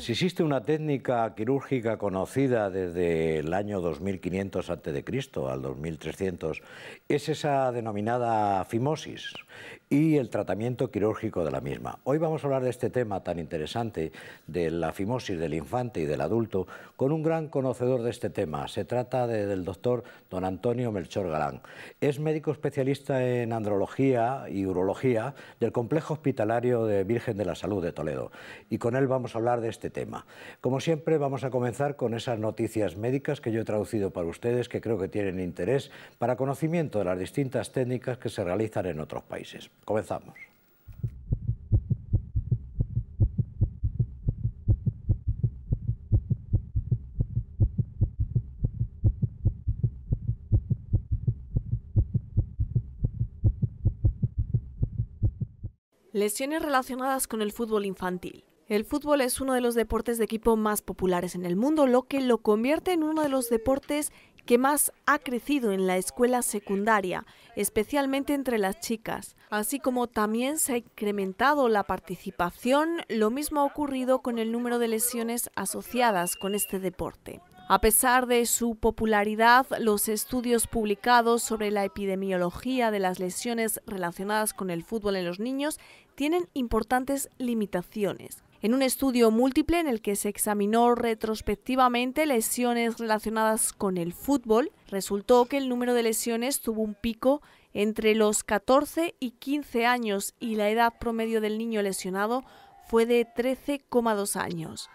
Si existe una técnica quirúrgica conocida desde el año 2500 a.C. al 2300, es esa denominada fimosis y el tratamiento quirúrgico de la misma. Hoy vamos a hablar de este tema tan interesante de la fimosis del infante y del adulto con un gran conocedor de este tema. Se trata del doctor don Antonio Melchor Galán. Es médico especialista en andrología y urología del Complejo Hospitalario de Virgen de la Salud de Toledo y con él vamos a hablar de este tema. Como siempre vamos a comenzar con esas noticias médicas que yo he traducido para ustedes que creo que tienen interés para conocimiento de las distintas técnicas que se realizan en otros países. Comenzamos. Lesiones relacionadas con el fútbol infantil. El fútbol es uno de los deportes de equipo más populares en el mundo, lo que lo convierte en uno de los deportes que más ha crecido en la escuela secundaria, especialmente entre las chicas, así como también se ha incrementado la participación, lo mismo ha ocurrido con el número de lesiones asociadas con este deporte. A pesar de su popularidad, los estudios publicados sobre la epidemiología de las lesiones relacionadas con el fútbol en los niños tienen importantes limitaciones en un estudio múltiple en el que se examinó retrospectivamente lesiones relacionadas con el fútbol, resultó que el número de lesiones tuvo un pico entre los 14 y 15 años y la edad promedio del niño lesionado fue de 13,2 años.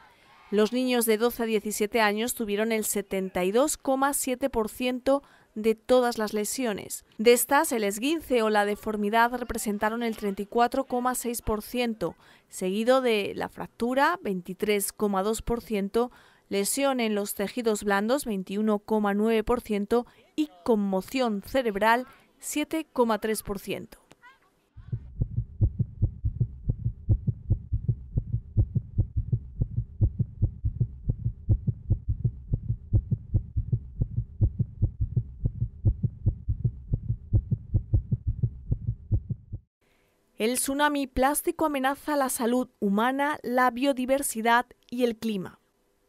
Los niños de 12 a 17 años tuvieron el 72,7% de todas las lesiones. De estas, el esguince o la deformidad representaron el 34,6%, seguido de la fractura, 23,2%, lesión en los tejidos blandos, 21,9%, y conmoción cerebral, 7,3%. El tsunami plástico amenaza la salud humana, la biodiversidad y el clima.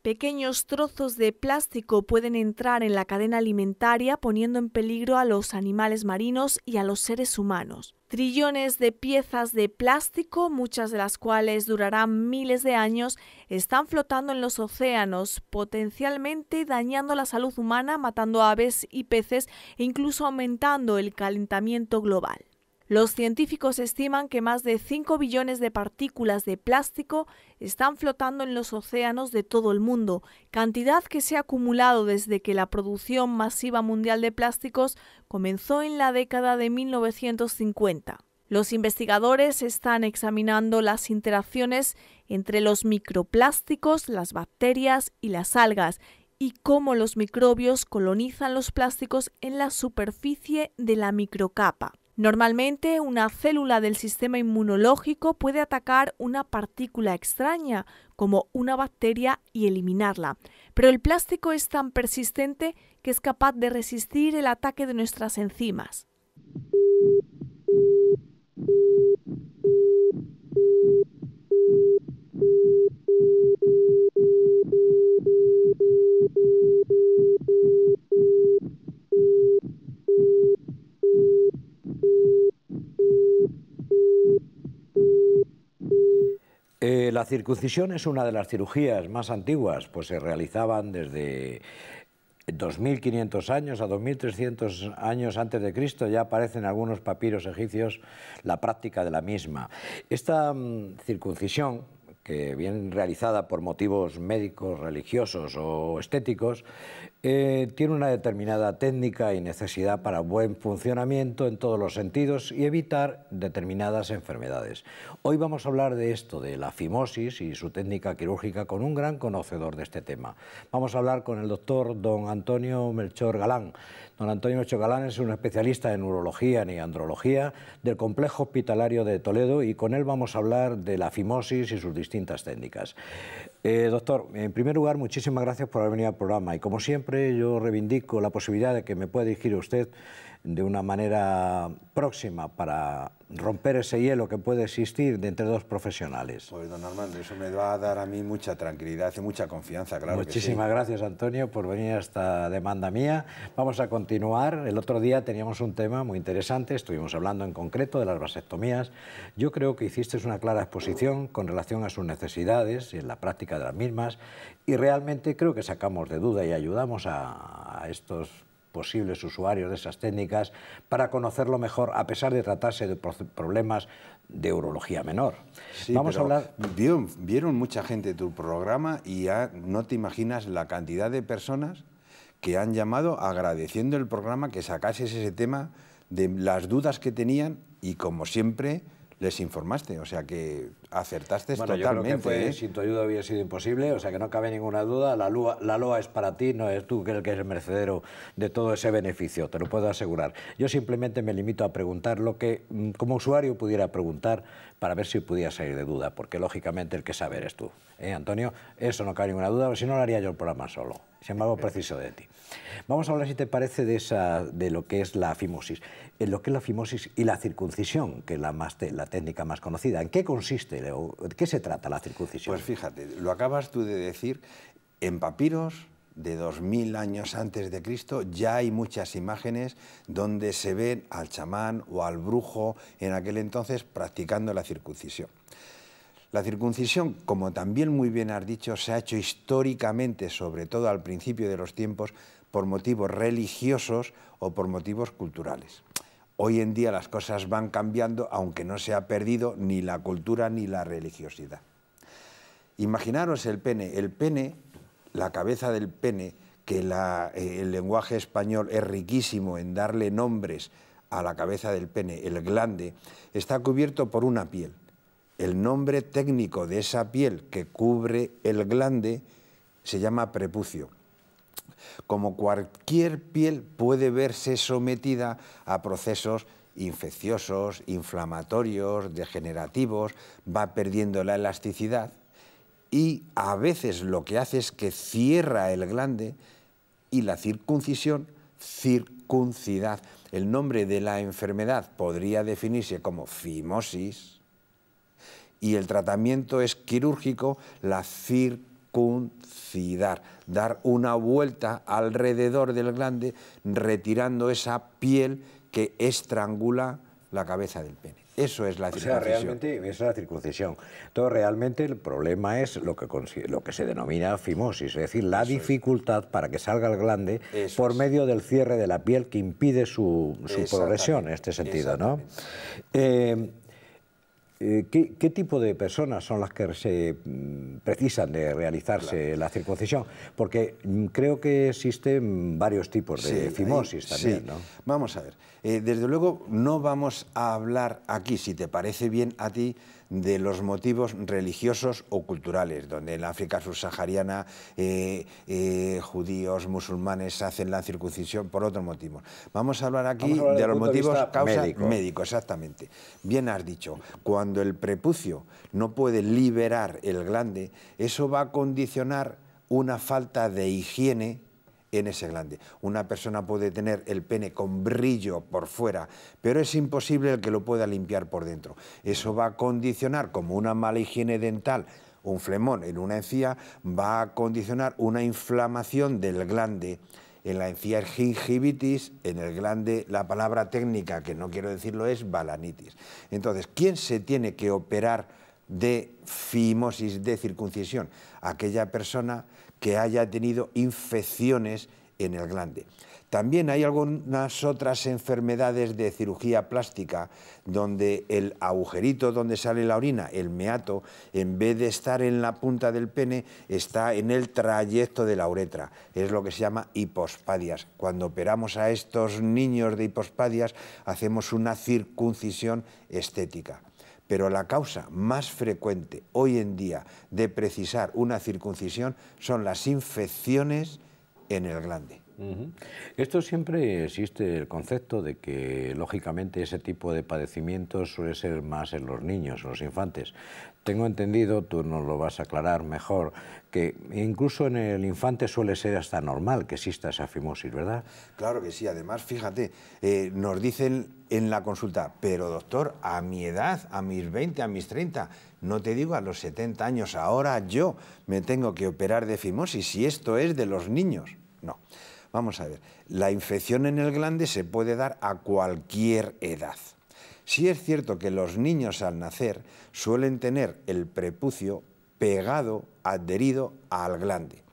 Pequeños trozos de plástico pueden entrar en la cadena alimentaria poniendo en peligro a los animales marinos y a los seres humanos. Trillones de piezas de plástico, muchas de las cuales durarán miles de años, están flotando en los océanos, potencialmente dañando la salud humana, matando aves y peces e incluso aumentando el calentamiento global. Los científicos estiman que más de 5 billones de partículas de plástico están flotando en los océanos de todo el mundo, cantidad que se ha acumulado desde que la producción masiva mundial de plásticos comenzó en la década de 1950. Los investigadores están examinando las interacciones entre los microplásticos, las bacterias y las algas y cómo los microbios colonizan los plásticos en la superficie de la microcapa. Normalmente una célula del sistema inmunológico puede atacar una partícula extraña, como una bacteria, y eliminarla, pero el plástico es tan persistente que es capaz de resistir el ataque de nuestras enzimas. Eh, la circuncisión es una de las cirugías más antiguas, pues se realizaban desde 2.500 años a 2.300 años antes de Cristo ya aparece en algunos papiros egipcios la práctica de la misma. Esta mm, circuncisión que bien realizada por motivos médicos, religiosos o estéticos, eh, tiene una determinada técnica y necesidad para buen funcionamiento en todos los sentidos y evitar determinadas enfermedades. Hoy vamos a hablar de esto, de la fimosis y su técnica quirúrgica con un gran conocedor de este tema. Vamos a hablar con el doctor don Antonio Melchor Galán, Don Antonio Chocalán es un especialista en urología ni andrología del complejo hospitalario de Toledo y con él vamos a hablar de la fimosis y sus distintas técnicas. Eh, doctor, en primer lugar, muchísimas gracias por haber venido al programa y como siempre yo reivindico la posibilidad de que me pueda dirigir usted de una manera próxima para romper ese hielo que puede existir de entre dos profesionales. Pues don Armando, eso me va a dar a mí mucha tranquilidad y mucha confianza, claro. Muchísimas gracias Antonio por venir a esta demanda mía. Vamos a continuar. El otro día teníamos un tema muy interesante, estuvimos hablando en concreto de las vasectomías. Yo creo que hiciste una clara exposición con relación a sus necesidades y en la práctica de las mismas y realmente creo que sacamos de duda y ayudamos a, a estos posibles usuarios de esas técnicas para conocerlo mejor, a pesar de tratarse de problemas de urología menor. Vamos a hablar. Vieron, mucha gente tu programa y no te imaginas la cantidad de personas que han llamado agradeciendo el programa que sacases ese tema de las dudas que tenían y como siempre les informaste. O sea que acertaste bueno, totalmente. ¿eh? Sin tu ayuda hubiera sido imposible, o sea que no cabe ninguna duda. La, loa es para ti, no es tú el que es el mercedero de todo ese beneficio, te lo puedo asegurar. Yo simplemente me limito a preguntar lo que mm, como usuario pudiera preguntar para ver si pudiera salir de duda, porque lógicamente el que sabe eres tú. ¿eh, Antonio? Eso no cabe ninguna duda, si no lo haría yo el programa solo. Sin embargo, preciso de ti. Vamos a hablar, si te parece, de, esa, de lo que es la fimosis. En lo que es la fimosis y la circuncisión, que es la, más, la técnica más conocida. ¿En qué consiste qué se trata la circuncisión? Pues fíjate, lo acabas tú de decir, en papiros de 2000 años antes de Cristo ya hay muchas imágenes donde se ven al chamán o al brujo en aquel entonces practicando la circuncisión. La circuncisión, como también muy bien has dicho, se ha hecho históricamente, sobre todo al principio de los tiempos, por motivos religiosos o por motivos culturales. Hoy en día las cosas van cambiando, aunque no se ha perdido ni la cultura ni la religiosidad. Imaginaros el pene. El pene, la cabeza del pene, que eh, el lenguaje español es riquísimo en darle nombres a la cabeza del pene, el glande, está cubierto por una piel. El nombre técnico de esa piel que cubre el glande se llama prepucio como cualquier piel puede verse sometida a procesos infecciosos, inflamatorios, degenerativos, va perdiendo la elasticidad y a veces lo que hace es que cierra el glande y la circuncisión, circuncidad. El nombre de la enfermedad podría definirse como fimosis y el tratamiento es quirúrgico, la circuncisión circuncidar, dar una vuelta alrededor del glande, retirando esa piel que estrangula la cabeza del pene. Eso es la circuncisión. O realmente es la circuncisión. Entonces, realmente el problema es lo que, lo que se denomina fimosis, es decir, la dificultad para que salga el glande por medio del cierre de la piel que impide su, progresión en este sentido. ¿no? Eh, ¿Qué, tipo de personas son las que se mm, precisan de realizarse la circuncisión? Porque mm, creo que existen varios tipos de fimosis también, Vamos a ver. Eh, desde luego no vamos a hablar aquí, si te parece bien a ti, de los motivos religiosos o culturales, donde en África subsahariana eh, eh, judíos, musulmanes hacen la circuncisión por otros motivos. Vamos a hablar aquí de los motivos causa exactamente. Bien has dicho, cuando el prepucio no puede liberar el glande, eso va a condicionar una falta de higiene en ese glande. Una persona puede tener el pene con brillo por fuera, pero es imposible el que lo pueda limpiar por dentro. Eso va a condicionar, como una mala higiene dental, un flemón en una encía, va a condicionar una inflamación del glande en la encía es gingivitis, en el glande, la palabra técnica, que no quiero decirlo, es balanitis. Entonces, ¿quién se tiene que operar de fimosis de circuncisión? Aquella persona que haya tenido infecciones en el glande. También hay algunas otras enfermedades de cirugía plástica donde el agujerito donde sale la orina, el meato, en vez de estar en la punta del pene, está en el trayecto de la uretra. Es lo que se llama hipospadias. Cuando operamos a estos niños de hipospadias, hacemos una circuncisión estética. Pero la causa más frecuente hoy en día de precisar una circuncisión son las infecciones en el glande. Esto siempre existe el concepto de que, lógicamente, ese tipo de padecimientos suele ser más en los niños, los infantes. Tengo entendido, tú nos lo vas a aclarar mejor, que incluso en el infante suele ser hasta normal que exista esa fimosis, ¿verdad? Claro que sí, además, fíjate, eh, nos dicen en la consulta, pero doctor, a mi edad, a mis 20, a mis 30, no te digo a los 70 años, ahora yo me tengo que operar de fimosis si esto es de los niños. No. Vamos a ver, la infección en el glande se puede dar a cualquier edad. Si es cierto que los niños al nacer suelen tener el prepucio pegado, adherido al glande.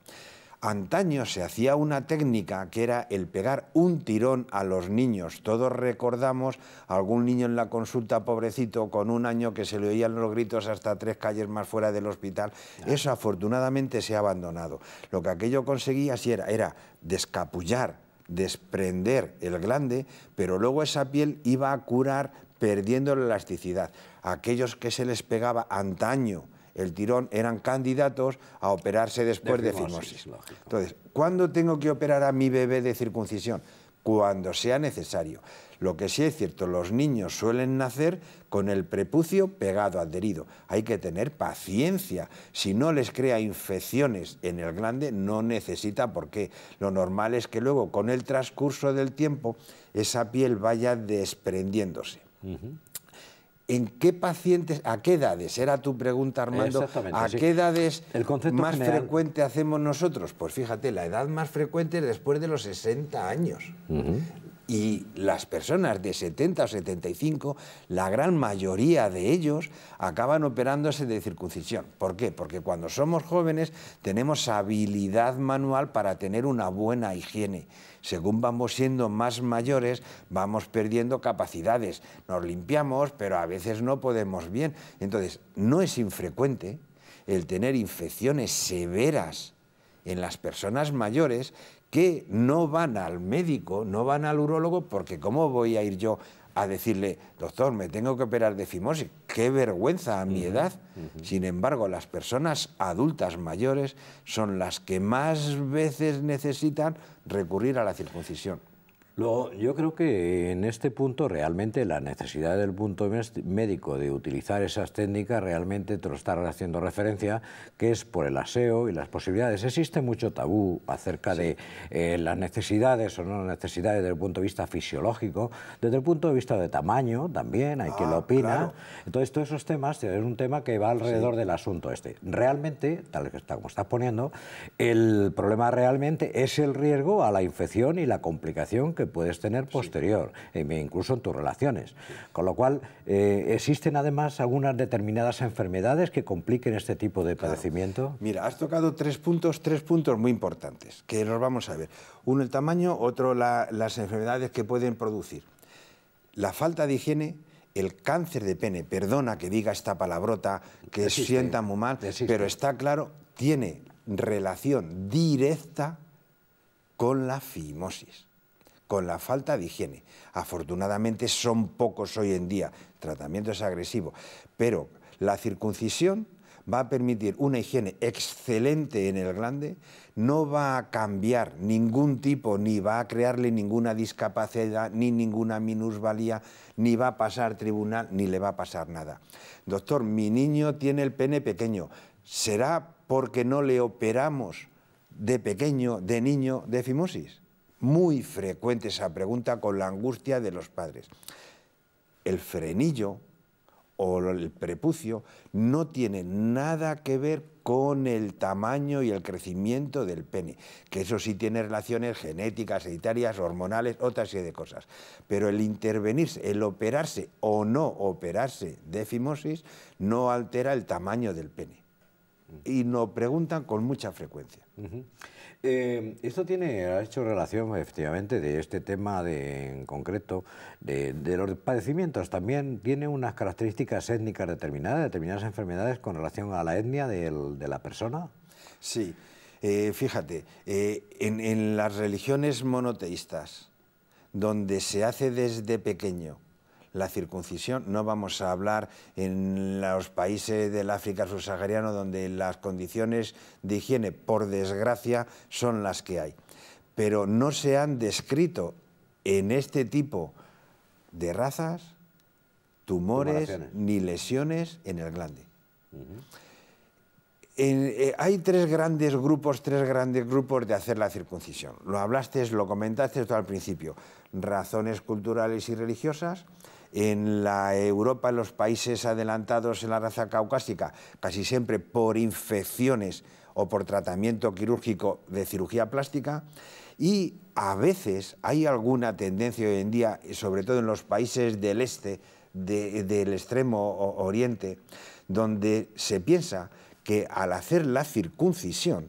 Antaño se hacía una técnica que era el pegar un tirón a los niños. Todos recordamos algún niño en la consulta, pobrecito, con un año que se le oían los gritos hasta tres calles más fuera del hospital. Eso afortunadamente se ha abandonado. Lo que aquello conseguía era, era descapullar, desprender el glande, pero luego esa piel iba a curar perdiendo la elasticidad. Aquellos que se les pegaba antaño el tirón eran candidatos a operarse después de fimosis. Entonces, ¿cuándo tengo que operar a mi bebé de circuncisión? Cuando sea necesario. Lo que sí es cierto, los niños suelen nacer con el prepucio pegado, adherido. Hay que tener paciencia. Si no les crea infecciones en el glande, no necesita porque Lo normal es que luego, con el transcurso del tiempo, esa piel vaya desprendiéndose. ¿En qué pacientes, a qué edades? Era tu pregunta, Armando. ¿A qué edades más frecuente hacemos nosotros? Pues fíjate, la edad más frecuente es después de los 60 años. Y las personas de 70 o 75, la gran mayoría de ellos acaban operándose de circuncisión. ¿Por qué? Porque cuando somos jóvenes tenemos habilidad manual para tener una buena higiene. Según vamos siendo más mayores, vamos perdiendo capacidades. Nos limpiamos, pero a veces no podemos bien. Entonces, no es infrecuente el tener infecciones severas en las personas mayores que no van al médico, no van al urólogo, porque ¿cómo voy a ir yo a decirle, doctor, me tengo que operar de fimosis? Qué vergüenza a mi edad. Sin embargo, las personas adultas mayores son las que más veces necesitan recurrir a la circuncisión yo creo que en este punto realmente la necesidad del punto médico de utilizar esas técnicas realmente te lo está haciendo referencia, que es por el aseo y las posibilidades. Existe mucho tabú acerca de eh, las necesidades o no necesidades desde el punto de vista fisiológico, desde el punto de vista de tamaño también, hay quien lo ah, opina. Entonces, todos esos temas es un tema que va alrededor del asunto este. Realmente, tal que como estás poniendo, el problema realmente es el riesgo a la infección y la complicación que puedes tener posterior, e incluso en tus relaciones. Con lo cual, eh, ¿existen además algunas determinadas enfermedades que compliquen este tipo de padecimiento? Mira, has tocado tres puntos, tres puntos muy importantes, que los vamos a ver. Uno el tamaño, otro las enfermedades que pueden producir. La falta de higiene, el cáncer de pene, perdona que diga esta palabrota que sienta muy mal, pero está claro, tiene relación directa con la fimosis con la falta de higiene. Afortunadamente son pocos hoy en día, tratamiento es agresivo, pero la circuncisión va a permitir una higiene excelente en el grande. no va a cambiar ningún tipo, ni va a crearle ninguna discapacidad, ni ninguna minusvalía, ni va a pasar tribunal, ni le va a pasar nada. Doctor, mi niño tiene el pene pequeño, ¿será porque no le operamos de pequeño, de niño, de fimosis? muy frecuente esa pregunta con la angustia de los padres. El frenillo o el prepucio no tiene nada que ver con el tamaño y el crecimiento del pene, que eso sí tiene relaciones genéticas, hereditarias, hormonales, otra serie de cosas. Pero el intervenirse, el operarse o no operarse de fimosis no altera el tamaño del pene. Y nos preguntan con mucha frecuencia. Em, esto tiene, ha hecho relación efectivamente de este tema de, en concreto, de, los padecimientos. También tiene unas características étnicas determinadas, determinadas enfermedades con relación a la etnia de la persona. Sí, eh, fíjate, eh, en las religiones monoteístas, donde se hace desde pequeño la circuncisión, no vamos a hablar en los países del África subsahariano donde las condiciones de higiene, por desgracia, son las que hay. Pero no se han descrito en este tipo de razas tumores ni lesiones en el glande. Eh, hay tres grandes grupos, tres grandes grupos de hacer la circuncisión. Lo hablaste, lo comentaste todo al principio. Razones culturales y religiosas, en la Europa, en los países adelantados en la raza caucásica, casi siempre por infecciones o por tratamiento quirúrgico de cirugía plástica. Y a veces hay alguna tendencia hoy en día, sobre todo en los países del este, del extremo oriente, donde se piensa que al hacer la circuncisión,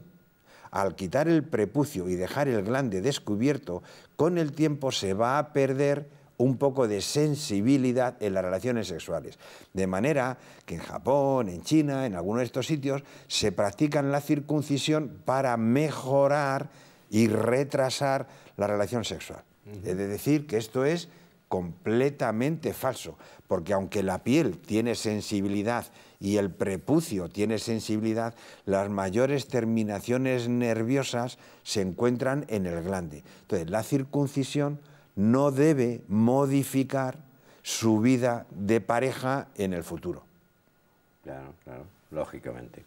al quitar el prepucio y dejar el glande descubierto, con el tiempo se va a perder un poco de sensibilidad en las relaciones sexuales. De manera que en Japón, en China, en algunos de estos sitios, se practican la circuncisión para mejorar y retrasar la relación sexual. Es decir, que esto es completamente falso, porque aunque la piel tiene sensibilidad y el prepucio tiene sensibilidad, las mayores terminaciones nerviosas se encuentran en el glande. Entonces, la circuncisión no debe modificar su vida de pareja en el futuro. Claro, claro, lógicamente.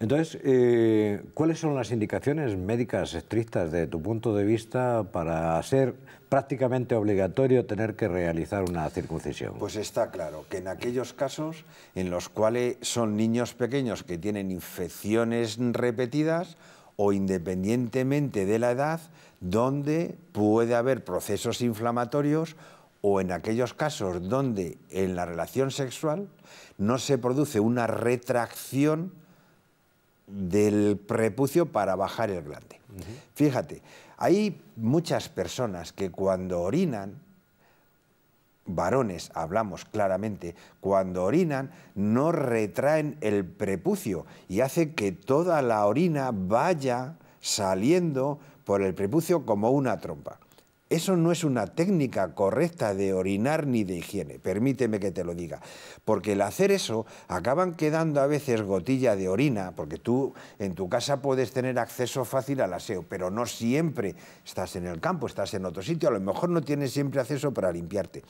Entonces, eh, ¿cuáles son las indicaciones médicas estrictas de tu punto de vista para ser prácticamente obligatorio tener que realizar una circuncisión? Pues está claro que en aquellos casos en los cuales son niños pequeños que tienen infecciones repetidas o independientemente de la edad, donde puede haber procesos inflamatorios o en aquellos casos donde en la relación sexual no se produce una retracción del prepucio para bajar el glande. Fíjate, hay muchas personas que cuando orinan, varones, hablamos claramente, cuando orinan no retraen el prepucio y hace que toda la orina vaya saliendo por el prepucio como una trompa. Eso no es una técnica correcta de orinar ni de higiene, permíteme que te lo diga, porque al hacer eso acaban quedando a veces gotilla de orina, porque tú en tu casa puedes tener acceso fácil al aseo, pero no siempre estás en el campo, estás en otro sitio, a lo mejor no tienes siempre acceso para limpiarte.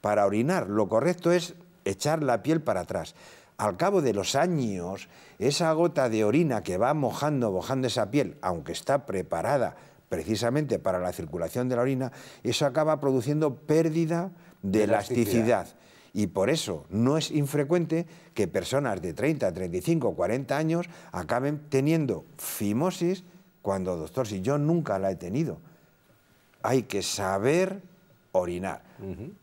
Para orinar lo correcto es echar la piel para atrás al cabo de los años, esa gota de orina que va mojando, mojando esa piel, aunque está preparada precisamente para la circulación de la orina, eso acaba produciendo pérdida de, elasticidad. Y por eso no es infrecuente que personas de 30, 35, 40 años acaben teniendo fimosis cuando, doctor, si yo nunca la he tenido. Hay que saber orinar,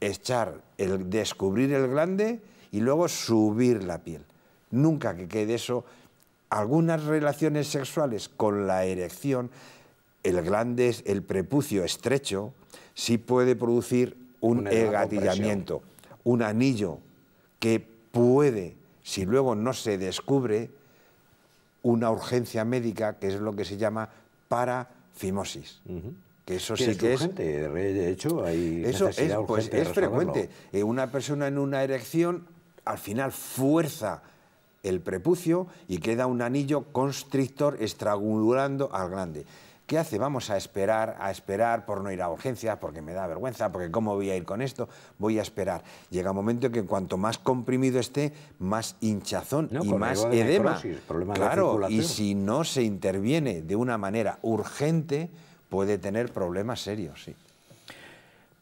echar, el, descubrir el glande y luego subir la piel. Nunca que quede eso. Algunas relaciones sexuales con la erección, el glande, el prepucio estrecho, sí puede producir un egatillamiento, un anillo que puede, si luego no se descubre, una urgencia médica que es lo que se llama parafimosis. Que eso sí que es frecuente de hecho, hay eso es, pues, es frecuente. Eh, una persona en una erección al final fuerza el prepucio y queda un anillo constrictor estrangulando al grande. ¿Qué hace? Vamos a esperar, a esperar por no ir a urgencias, porque me da vergüenza, porque cómo voy a ir con esto, voy a esperar. Llega un momento en que cuanto más comprimido esté, más hinchazón y más edema. claro, y si no se interviene de una manera urgente, puede tener problemas serios,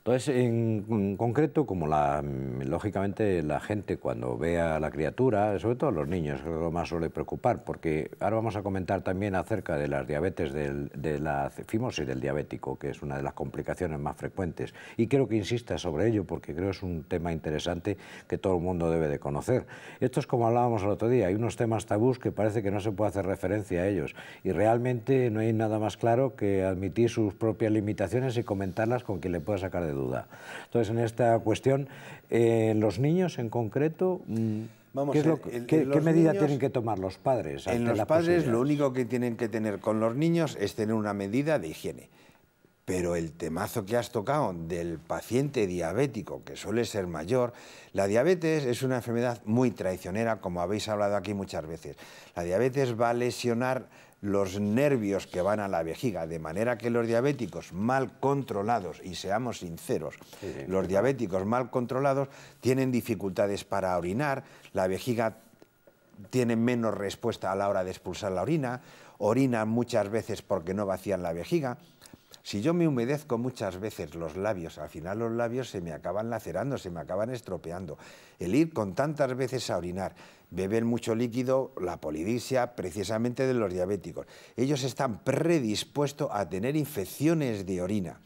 entonces, en concreto, como la, lógicamente la gente cuando ve a la criatura, sobre todo a los niños, lo que lo más suele preocupar, porque ahora vamos a comentar también acerca de las diabetes, de la fimosis del diabético, que es una de las complicaciones más frecuentes. Y quiero que insista sobre ello, porque creo que es un tema interesante que todo el mundo debe de conocer. Esto es como hablábamos el otro día, hay unos temas tabús que parece que no se puede hacer referencia a ellos. Y realmente no hay nada más claro que admitir sus propias limitaciones y comentarlas con quien le pueda sacar de duda. Entonces, en esta cuestión, eh, los niños en concreto... Mm, Vamos ¿Qué, medida tienen que tomar los padres? En los padres lo único que tienen que tener con los niños es tener una medida de higiene. Pero el temazo que has tocado del paciente diabético, que suele ser mayor, la diabetes es una enfermedad muy traicionera, como habéis hablado aquí muchas veces. La diabetes va a lesionar los nervios que van a la vejiga, de manera que los diabéticos mal controlados, y seamos sinceros, los diabéticos mal controlados tienen dificultades para orinar, la vejiga tiene menos respuesta a la hora de expulsar la orina, orinan muchas veces porque no vacían la vejiga, si yo me humedezco muchas veces los labios, al final los labios se me acaban lacerando, se me acaban estropeando. El ir con tantas veces a orinar, beber mucho líquido, la polidisia, precisamente de los diabéticos. Ellos están predispuestos a tener infecciones de orina.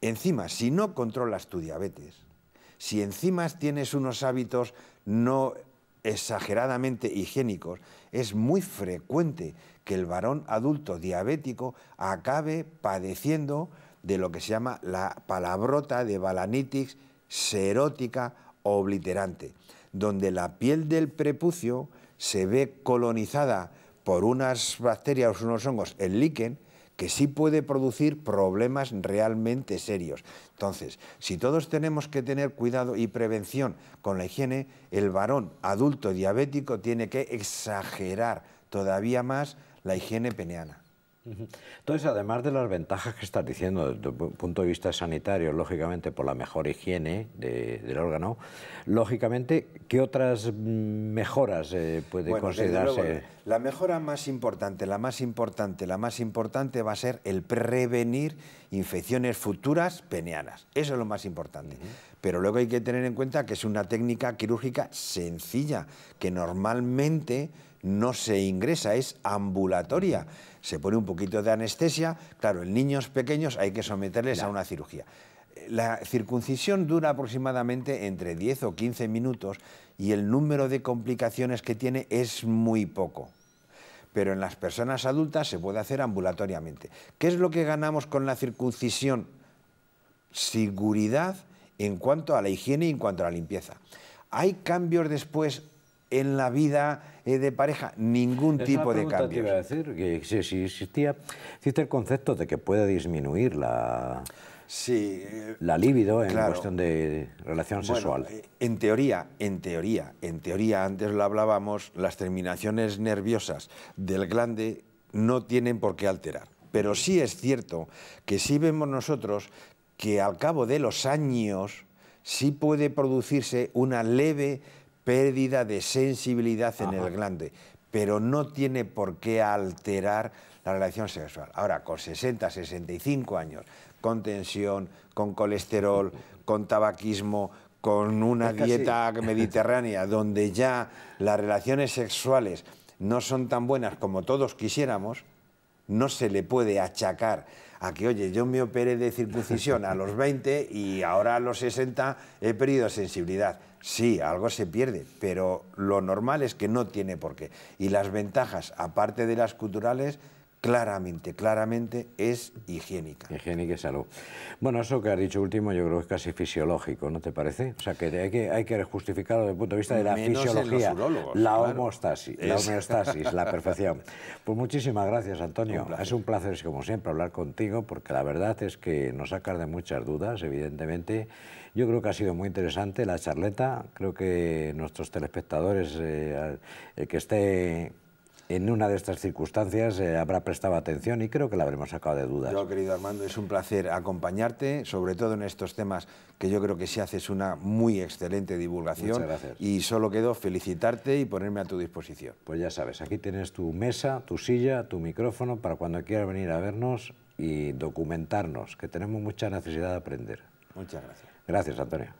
Encima, si no controlas tu diabetes, si encima tienes unos hábitos no exageradamente higiénicos, es muy frecuente que el varón adulto diabético acabe padeciendo de lo que se llama la palabrota de balanitis serótica obliterante, donde la piel del prepucio se ve colonizada por unas bacterias, o unos hongos, el líquen, que sí puede producir problemas realmente serios. Entonces, si todos tenemos que tener cuidado y prevención con la higiene, el varón adulto diabético tiene que exagerar todavía más la higiene peneana. Entonces, además de las ventajas que estás diciendo desde el punto de vista sanitario, lógicamente por la mejor higiene del órgano, lógicamente, ¿qué otras mm, mejoras eh, puede considerarse? la mejora más importante, la más importante, la más importante va a ser el prevenir infecciones futuras penianas. Eso es lo más importante. Pero luego hay que tener en cuenta que es una técnica quirúrgica sencilla, que normalmente no se ingresa, es ambulatoria. Se pone un poquito de anestesia, claro, en niños pequeños hay que someterles a una cirugía. La circuncisión dura aproximadamente entre 10 o 15 minutos y el número de complicaciones que tiene es muy poco. Pero en las personas adultas se puede hacer ambulatoriamente. ¿Qué es lo que ganamos con la circuncisión? Seguridad en cuanto a la higiene y en cuanto a la limpieza. Hay cambios después en la vida, eh, de pareja ningún tipo de cambio. Te iba a decir que si, existía, existe el concepto de que puede disminuir la, sí, eh, la libido en cuestión de relación sexual. Eh, en teoría, en teoría, en teoría, antes lo hablábamos, las terminaciones nerviosas del glande no tienen por qué alterar. Pero sí es cierto que sí vemos nosotros que al cabo de los años sí puede producirse una leve pérdida de sensibilidad en el glande, pero no tiene por qué alterar la relación sexual. Ahora, con 60, 65 años, con tensión, con colesterol, con tabaquismo, con una dieta mediterránea, donde ya las relaciones sexuales no son tan buenas como todos quisiéramos, no se le puede achacar a que, oye, yo me operé de circuncisión a los 20 y ahora a los 60 he perdido sensibilidad. Sí, algo se pierde, pero lo normal es que no tiene por qué. Y las ventajas, aparte de las culturales, claramente, claramente es higiénica. Higiénica y salud. Bueno, eso que ha dicho último yo creo que es casi fisiológico, ¿no te parece? O sea, que hay que, justificarlo desde el punto de vista de la fisiología, la homeostasis, la homeostasis, la perfección. Pues muchísimas gracias, Antonio. es un placer, como siempre, hablar contigo, porque la verdad es que nos sacas de muchas dudas, evidentemente. Yo creo que ha sido muy interesante la charleta. Creo que nuestros telespectadores, el eh, eh, que esté en una de estas circunstancias eh, habrá prestado atención y creo que la habremos sacado de dudas. Yo, querido Armando, es un placer acompañarte, sobre todo en estos temas que yo creo que sí haces una muy excelente divulgación. Muchas gracias. Y solo quedo felicitarte y ponerme a tu disposición. Pues ya sabes, aquí tienes tu mesa, tu silla, tu micrófono para cuando quieras venir a vernos y documentarnos, que tenemos mucha necesidad de aprender. Muchas gracias. Gracias, Antonio.